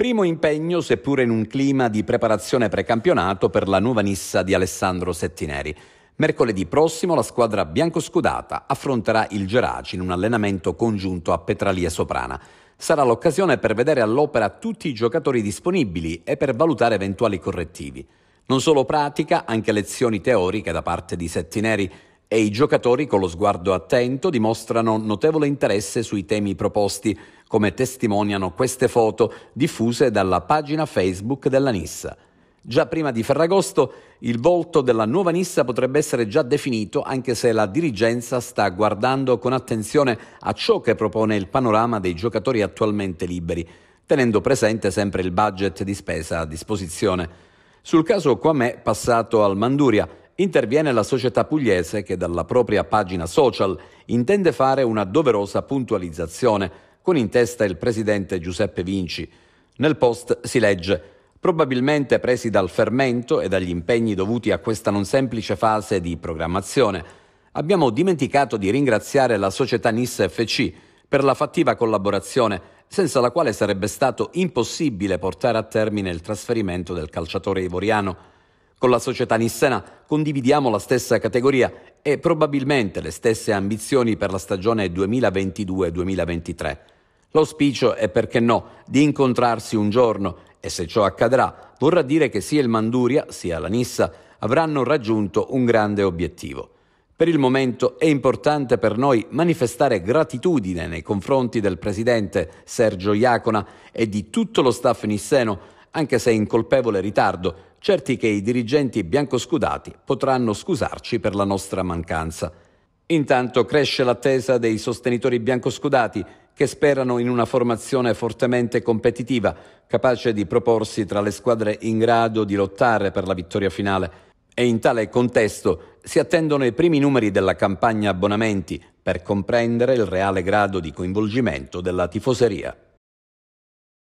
Primo impegno, seppure in un clima di preparazione precampionato, per la nuova Nissa di Alessandro Settineri. Mercoledì prossimo la squadra biancoscudata affronterà il Geraci in un allenamento congiunto a Petralia Soprana. Sarà l'occasione per vedere all'opera tutti i giocatori disponibili e per valutare eventuali correttivi. Non solo pratica, anche lezioni teoriche da parte di Settineri e i giocatori con lo sguardo attento dimostrano notevole interesse sui temi proposti, come testimoniano queste foto diffuse dalla pagina Facebook della Nissa. Già prima di Ferragosto il volto della nuova Nissa potrebbe essere già definito anche se la dirigenza sta guardando con attenzione a ciò che propone il panorama dei giocatori attualmente liberi, tenendo presente sempre il budget di spesa a disposizione. Sul caso Quamè passato al Manduria, interviene la società pugliese che dalla propria pagina social intende fare una doverosa puntualizzazione, con in testa il presidente Giuseppe Vinci. Nel post si legge probabilmente presi dal fermento e dagli impegni dovuti a questa non semplice fase di programmazione, abbiamo dimenticato di ringraziare la società NIS FC per la fattiva collaborazione senza la quale sarebbe stato impossibile portare a termine il trasferimento del calciatore ivoriano con la società Nissena condividiamo la stessa categoria e probabilmente le stesse ambizioni per la stagione 2022-2023. L'auspicio è perché no di incontrarsi un giorno e se ciò accadrà vorrà dire che sia il Manduria sia la Nissa avranno raggiunto un grande obiettivo. Per il momento è importante per noi manifestare gratitudine nei confronti del presidente Sergio Iacona e di tutto lo staff nisseno anche se in colpevole ritardo, certi che i dirigenti biancoscudati potranno scusarci per la nostra mancanza. Intanto cresce l'attesa dei sostenitori biancoscudati che sperano in una formazione fortemente competitiva, capace di proporsi tra le squadre in grado di lottare per la vittoria finale. E in tale contesto si attendono i primi numeri della campagna abbonamenti per comprendere il reale grado di coinvolgimento della tifoseria.